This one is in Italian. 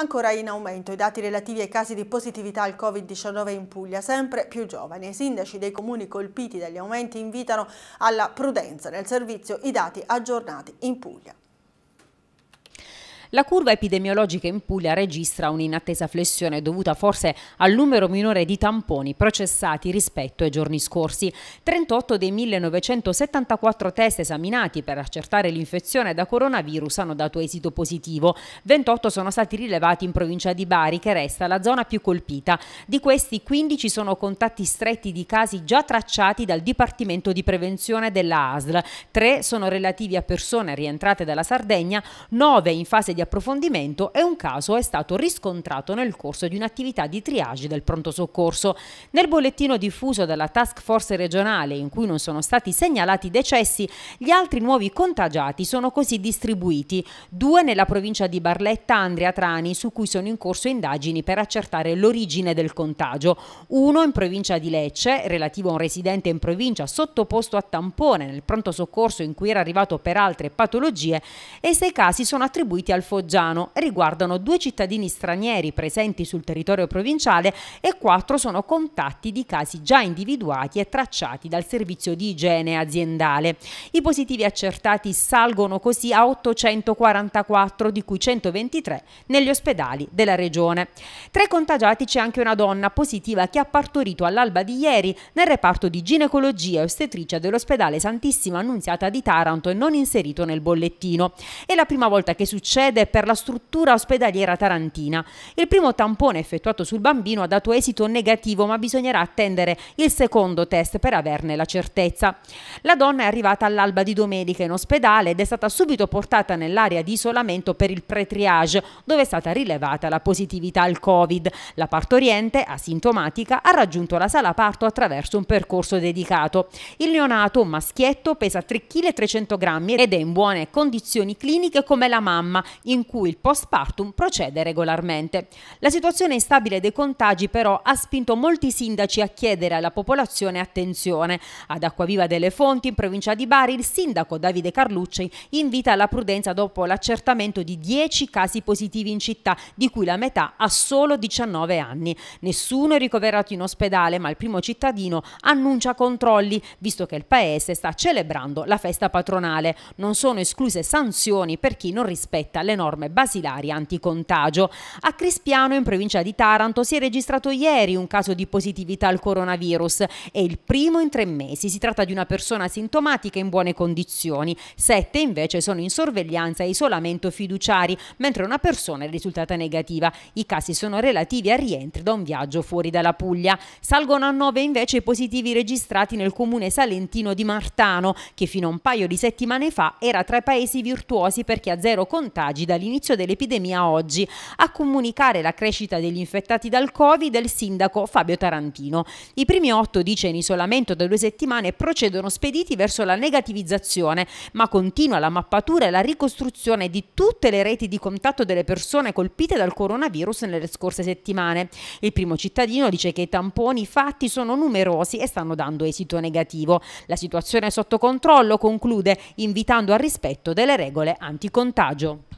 Ancora in aumento i dati relativi ai casi di positività al Covid-19 in Puglia, sempre più giovani. I sindaci dei comuni colpiti dagli aumenti invitano alla prudenza nel servizio i dati aggiornati in Puglia. La curva epidemiologica in Puglia registra un'inattesa flessione dovuta forse al numero minore di tamponi processati rispetto ai giorni scorsi. 38 dei 1974 test esaminati per accertare l'infezione da coronavirus hanno dato esito positivo. 28 sono stati rilevati in provincia di Bari, che resta la zona più colpita. Di questi 15 sono contatti stretti di casi già tracciati dal Dipartimento di Prevenzione della ASL. 3 sono relativi a persone rientrate dalla Sardegna, 9 in fase di di approfondimento e un caso è stato riscontrato nel corso di un'attività di triage del pronto soccorso. Nel bollettino diffuso dalla task force regionale in cui non sono stati segnalati decessi, gli altri nuovi contagiati sono così distribuiti, due nella provincia di Barletta, Andrea Trani, su cui sono in corso indagini per accertare l'origine del contagio, uno in provincia di Lecce, relativo a un residente in provincia sottoposto a tampone nel pronto soccorso in cui era arrivato per altre patologie e sei casi sono attribuiti al foggiano riguardano due cittadini stranieri presenti sul territorio provinciale e quattro sono contatti di casi già individuati e tracciati dal servizio di igiene aziendale. I positivi accertati salgono così a 844, di cui 123 negli ospedali della regione. Tra i contagiati c'è anche una donna positiva che ha partorito all'alba di ieri nel reparto di ginecologia e ostetricia dell'ospedale Santissima Annunziata di Taranto e non inserito nel bollettino. È la prima volta che succede sede per la struttura ospedaliera tarantina. Il primo tampone effettuato sul bambino ha dato esito negativo, ma bisognerà attendere il secondo test per averne la certezza. La donna è arrivata all'alba di domenica in ospedale ed è stata subito portata nell'area di isolamento per il pre-triage, dove è stata rilevata la positività al Covid. La partoriente, asintomatica, ha raggiunto la sala parto attraverso un percorso dedicato. Il neonato, un maschietto, pesa 3,3 kg ed è in buone condizioni cliniche come la mamma, in cui il postpartum procede regolarmente. La situazione instabile dei contagi però ha spinto molti sindaci a chiedere alla popolazione attenzione. Ad Acquaviva delle Fonti, in provincia di Bari, il sindaco Davide Carlucci invita alla prudenza dopo l'accertamento di 10 casi positivi in città, di cui la metà ha solo 19 anni. Nessuno è ricoverato in ospedale, ma il primo cittadino annuncia controlli, visto che il paese sta celebrando la festa patronale. Non sono escluse sanzioni per chi non rispetta le norme norme basilari anticontagio. A Crispiano, in provincia di Taranto, si è registrato ieri un caso di positività al coronavirus. È il primo in tre mesi. Si tratta di una persona sintomatica in buone condizioni. Sette invece sono in sorveglianza e isolamento fiduciari, mentre una persona è risultata negativa. I casi sono relativi a rientri da un viaggio fuori dalla Puglia. Salgono a nove invece i positivi registrati nel comune salentino di Martano, che fino a un paio di settimane fa era tra i paesi virtuosi perché ha zero contagi dall'inizio dell'epidemia a oggi, a comunicare la crescita degli infettati dal Covid il sindaco Fabio Tarantino. I primi otto, dice, in isolamento da due settimane procedono spediti verso la negativizzazione, ma continua la mappatura e la ricostruzione di tutte le reti di contatto delle persone colpite dal coronavirus nelle scorse settimane. Il primo cittadino dice che i tamponi fatti sono numerosi e stanno dando esito negativo. La situazione è sotto controllo, conclude, invitando al rispetto delle regole anticontagio.